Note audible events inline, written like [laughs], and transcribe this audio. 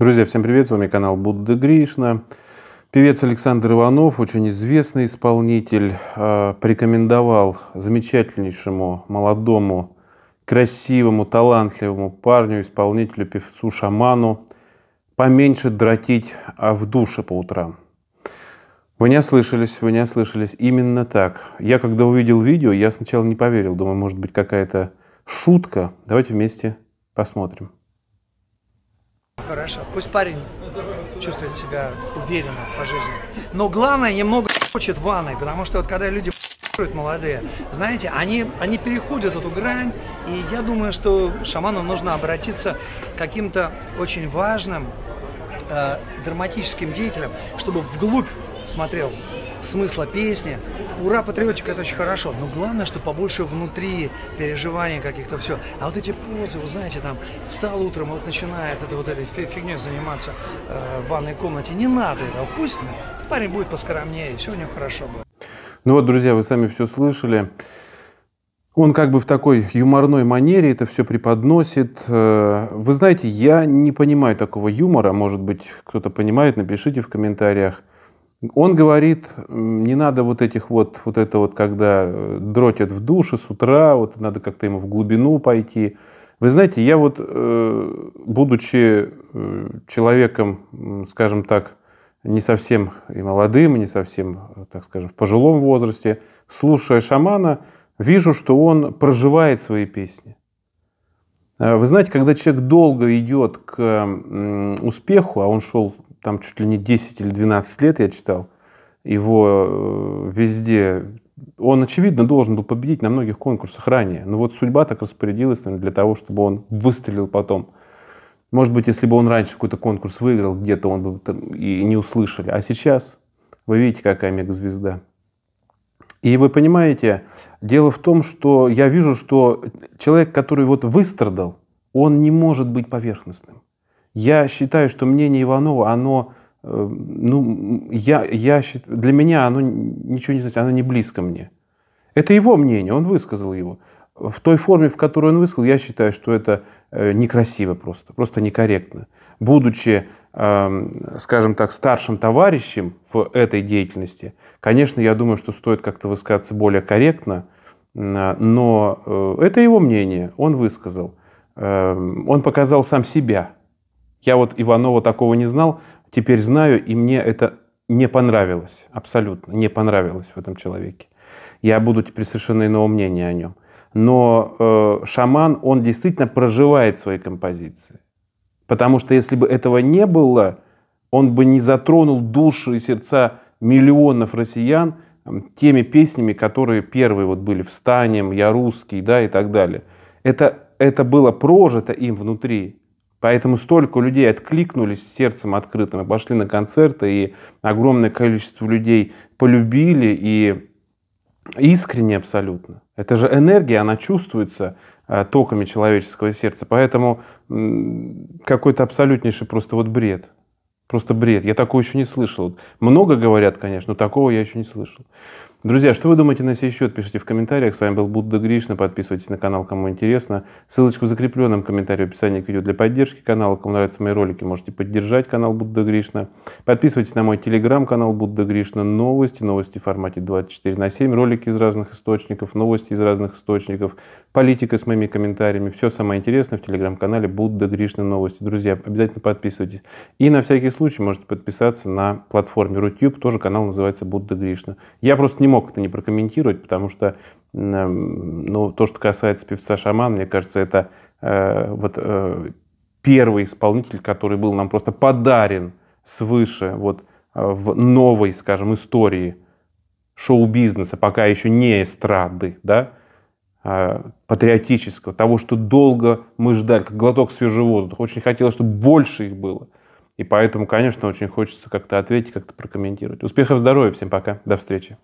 Друзья, всем привет, с вами канал Будда Гришна. Певец Александр Иванов, очень известный исполнитель, э, порекомендовал замечательнейшему, молодому, красивому, талантливому парню, исполнителю, певцу, шаману поменьше дротить а в душе по утрам. Вы не ослышались, вы не ослышались. Именно так. Я когда увидел видео, я сначала не поверил. Думаю, может быть какая-то шутка. Давайте вместе посмотрим. Хорошо. Пусть парень чувствует себя уверенно по жизни. Но главное, немного хочет ванной, потому что вот когда люди [laughs] молодые, знаете, они, они переходят эту грань, и я думаю, что шаману нужно обратиться к каким-то очень важным э, драматическим деятелям, чтобы вглубь смотрел смысла песни. Ура, патриотика, это очень хорошо. Но главное, что побольше внутри переживаний каких-то все. А вот эти позы, вы знаете, там встал утром, вот начинает это вот этой фигней заниматься э, в ванной комнате. Не надо этого. Пусть парень будет поскромнее, все у него хорошо будет. Ну вот, друзья, вы сами все слышали. Он как бы в такой юморной манере это все преподносит. Э, вы знаете, я не понимаю такого юмора. Может быть, кто-то понимает, напишите в комментариях. Он говорит, не надо вот этих вот, вот это вот, когда э, дротят в душе с утра, вот надо как-то ему в глубину пойти. Вы знаете, я вот, э, будучи э, человеком, скажем так, не совсем и молодым, и не совсем, так скажем, в пожилом возрасте, слушая шамана, вижу, что он проживает свои песни. Вы знаете, когда человек долго идет к успеху, а он шел там чуть ли не 10 или 12 лет я читал, его э, везде... Он, очевидно, должен был победить на многих конкурсах ранее, но вот судьба так распорядилась наверное, для того, чтобы он выстрелил потом. Может быть, если бы он раньше какой-то конкурс выиграл где-то, он бы там и не услышали. А сейчас вы видите, какая мегазвезда. И вы понимаете, дело в том, что я вижу, что человек, который вот выстрадал, он не может быть поверхностным. Я считаю, что мнение Иванова, оно, э, ну, я, я, для меня оно ничего не значит, оно не близко мне. Это его мнение, он высказал его. В той форме, в которой он высказал, я считаю, что это э, некрасиво просто, просто некорректно. Будучи, эм, скажем так, старшим товарищем в этой деятельности, конечно, я думаю, что стоит как-то высказаться более корректно, а, но э, это его мнение, он высказал. Эм, он показал сам себя – я вот Иванова такого не знал, теперь знаю, и мне это не понравилось, абсолютно не понравилось в этом человеке. Я буду теперь совершенно иного мнения о нем. Но э, шаман, он действительно проживает свои композиции. Потому что если бы этого не было, он бы не затронул души и сердца миллионов россиян теми песнями, которые первые вот были «Встанем», «Я русский», да, и так далее. Это, это было прожито им внутри. Поэтому столько людей откликнулись сердцем открытым и пошли на концерты, и огромное количество людей полюбили и искренне абсолютно. Это же энергия, она чувствуется э, токами человеческого сердца. Поэтому какой-то абсолютнейший просто вот бред. Просто бред. Я такого еще не слышал. Много говорят, конечно, но такого я еще не слышал. Друзья, что вы думаете на сей счет, пишите в комментариях. С вами был Будда Гришна. Подписывайтесь на канал, кому интересно. Ссылочка в закрепленном комментарии в описании к видео для поддержки канала. Кому нравятся мои ролики, можете поддержать канал Будда Гришна. Подписывайтесь на мой телеграм-канал Будда Гришна. Новости, новости в формате 24 на 7, ролики из разных источников, новости из разных источников, политика с моими комментариями. Все самое интересное в телеграм-канале Будда Гришна новости. Друзья, обязательно подписывайтесь. И на всякий случай можете подписаться на платформе YouTube, Тоже канал называется Будда Гришна. Я просто не мог это не прокомментировать, потому что эм, ну, то, что касается певца «Шаман», мне кажется, это э, вот, э, первый исполнитель, который был нам просто подарен свыше вот, э, в новой, скажем, истории шоу-бизнеса, пока еще не эстрады, да, э, патриотического, того, что долго мы ждали, как глоток свежего воздуха. Очень хотелось, чтобы больше их было. И поэтому, конечно, очень хочется как-то ответить, как-то прокомментировать. Успехов, здоровья, всем пока, до встречи.